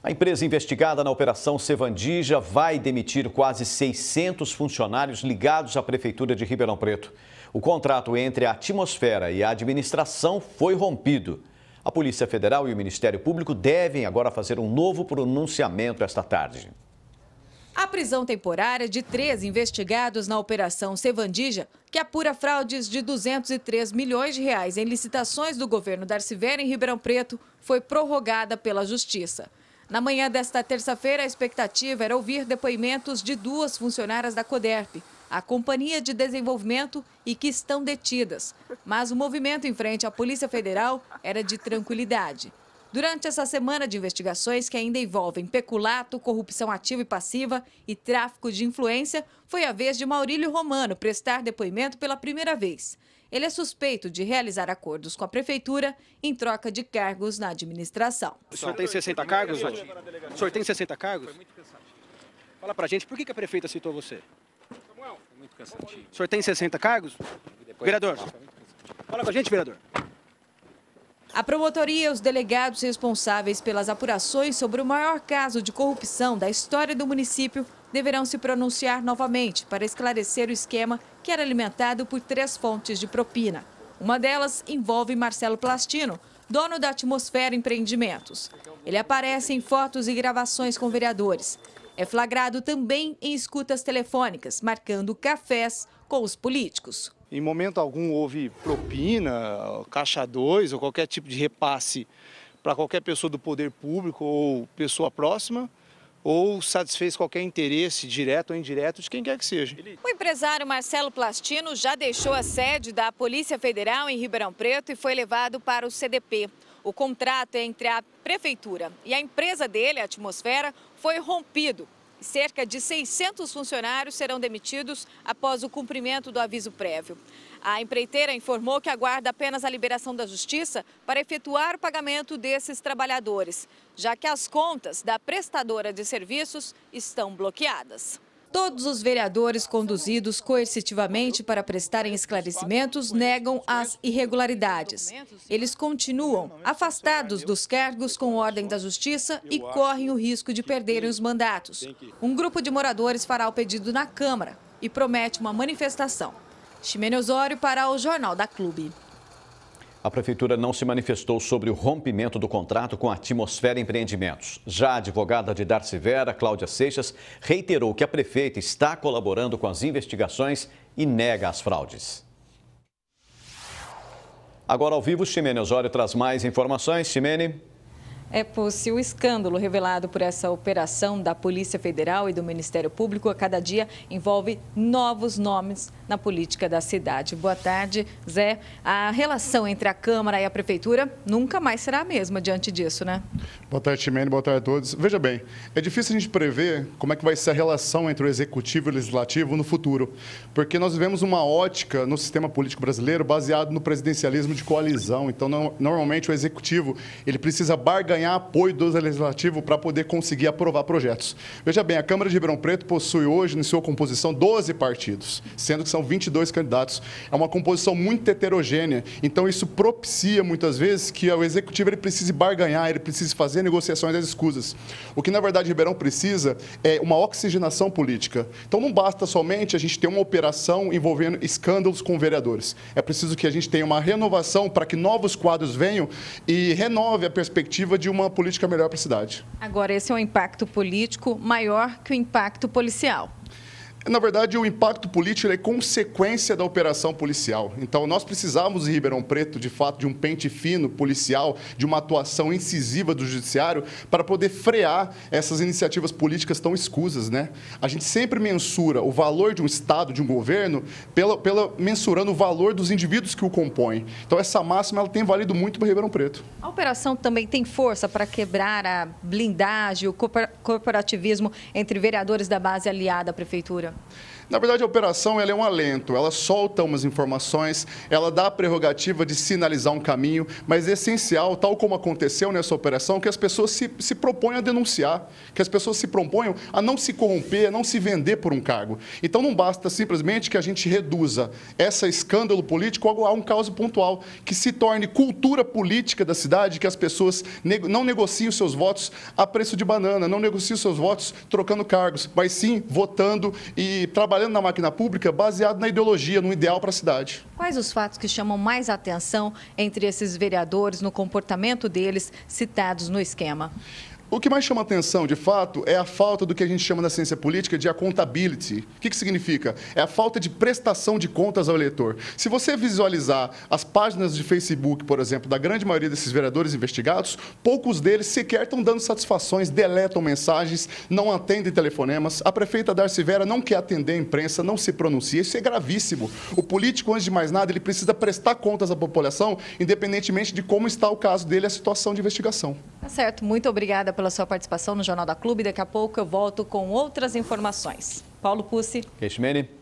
A empresa investigada na Operação Sevandija vai demitir quase 600 funcionários ligados à Prefeitura de Ribeirão Preto. O contrato entre a Atmosfera e a administração foi rompido. A Polícia Federal e o Ministério Público devem agora fazer um novo pronunciamento esta tarde. A prisão temporária de três investigados na Operação Sevandija, que apura fraudes de 203 milhões de reais em licitações do governo Darcivera em Ribeirão Preto, foi prorrogada pela Justiça. Na manhã desta terça-feira, a expectativa era ouvir depoimentos de duas funcionárias da CODERP, a Companhia de Desenvolvimento, e que estão detidas. Mas o movimento em frente à Polícia Federal era de tranquilidade. Durante essa semana de investigações que ainda envolvem peculato, corrupção ativa e passiva e tráfico de influência, foi a vez de Maurílio Romano prestar depoimento pela primeira vez. Ele é suspeito de realizar acordos com a prefeitura em troca de cargos na administração. O senhor tem 60 cargos hoje? O senhor tem 60 cargos? Fala pra gente, por que a prefeita citou você? Samuel, é muito cansativo. O senhor tem 60 cargos? Vereador, fala com a gente, vereador. A promotoria e os delegados responsáveis pelas apurações sobre o maior caso de corrupção da história do município deverão se pronunciar novamente para esclarecer o esquema que era alimentado por três fontes de propina. Uma delas envolve Marcelo Plastino, dono da Atmosfera Empreendimentos. Ele aparece em fotos e gravações com vereadores. É flagrado também em escutas telefônicas, marcando cafés com os políticos. Em momento algum houve propina, caixa 2 ou qualquer tipo de repasse para qualquer pessoa do poder público ou pessoa próxima ou satisfez qualquer interesse direto ou indireto de quem quer que seja. O empresário Marcelo Plastino já deixou a sede da Polícia Federal em Ribeirão Preto e foi levado para o CDP. O contrato é entre a prefeitura e a empresa dele, a Atmosfera, foi rompido Cerca de 600 funcionários serão demitidos após o cumprimento do aviso prévio. A empreiteira informou que aguarda apenas a liberação da Justiça para efetuar o pagamento desses trabalhadores, já que as contas da prestadora de serviços estão bloqueadas. Todos os vereadores conduzidos coercitivamente para prestarem esclarecimentos negam as irregularidades. Eles continuam afastados dos cargos com ordem da Justiça e correm o risco de perderem os mandatos. Um grupo de moradores fará o pedido na Câmara e promete uma manifestação. Ximene Osório para o Jornal da Clube. A Prefeitura não se manifestou sobre o rompimento do contrato com a Atmosfera Empreendimentos. Já a advogada de Darcy Vera, Cláudia Seixas, reiterou que a prefeita está colaborando com as investigações e nega as fraudes. Agora ao vivo, Ximene Osório traz mais informações. Ximene. É possível o escândalo revelado por essa operação da Polícia Federal e do Ministério Público a cada dia envolve novos nomes na política da cidade. Boa tarde, Zé. A relação entre a Câmara e a Prefeitura nunca mais será a mesma diante disso, né? Boa tarde, Ximene. Boa tarde a todos. Veja bem, é difícil a gente prever como é que vai ser a relação entre o executivo e o legislativo no futuro, porque nós vivemos uma ótica no sistema político brasileiro baseado no presidencialismo de coalizão. Então, normalmente o executivo ele precisa barganhar apoio do legislativo para poder conseguir aprovar projetos. Veja bem, a Câmara de Ribeirão Preto possui hoje, em sua composição, 12 partidos, sendo que são 22 candidatos. É uma composição muito heterogênea. Então, isso propicia muitas vezes que o executivo ele precise barganhar, ele precise fazer fazer negociações às escusas. O que, na verdade, Ribeirão precisa é uma oxigenação política. Então, não basta somente a gente ter uma operação envolvendo escândalos com vereadores. É preciso que a gente tenha uma renovação para que novos quadros venham e renove a perspectiva de uma política melhor para a cidade. Agora, esse é um impacto político maior que o impacto policial. Na verdade, o impacto político é consequência da operação policial. Então, nós precisávamos em Ribeirão Preto, de fato, de um pente fino policial, de uma atuação incisiva do judiciário para poder frear essas iniciativas políticas tão escusas, né? A gente sempre mensura o valor de um Estado, de um governo, pela, pela mensurando o valor dos indivíduos que o compõem. Então, essa máxima ela tem valido muito para Ribeirão Preto. A operação também tem força para quebrar a blindagem, o corporativismo entre vereadores da base aliada à prefeitura? Na verdade, a operação ela é um alento, ela solta umas informações, ela dá a prerrogativa de sinalizar um caminho, mas é essencial, tal como aconteceu nessa operação, que as pessoas se, se proponham a denunciar, que as pessoas se proponham a não se corromper, a não se vender por um cargo. Então, não basta simplesmente que a gente reduza esse escândalo político a um caso pontual, que se torne cultura política da cidade, que as pessoas não negociem os seus votos a preço de banana, não negociem os seus votos trocando cargos, mas sim votando e trabalhando na máquina pública baseado na ideologia, no ideal para a cidade. Quais os fatos que chamam mais atenção entre esses vereadores no comportamento deles citados no esquema? O que mais chama atenção, de fato, é a falta do que a gente chama na ciência política de accountability. O que, que significa? É a falta de prestação de contas ao eleitor. Se você visualizar as páginas de Facebook, por exemplo, da grande maioria desses vereadores investigados, poucos deles sequer estão dando satisfações, deletam mensagens, não atendem telefonemas. A prefeita Darcy Vera não quer atender a imprensa, não se pronuncia. Isso é gravíssimo. O político, antes de mais nada, ele precisa prestar contas à população, independentemente de como está o caso dele, a situação de investigação. Tá certo. Muito obrigada pela sua participação no Jornal da Clube. Daqui a pouco eu volto com outras informações. Paulo Pussi. Keishmene.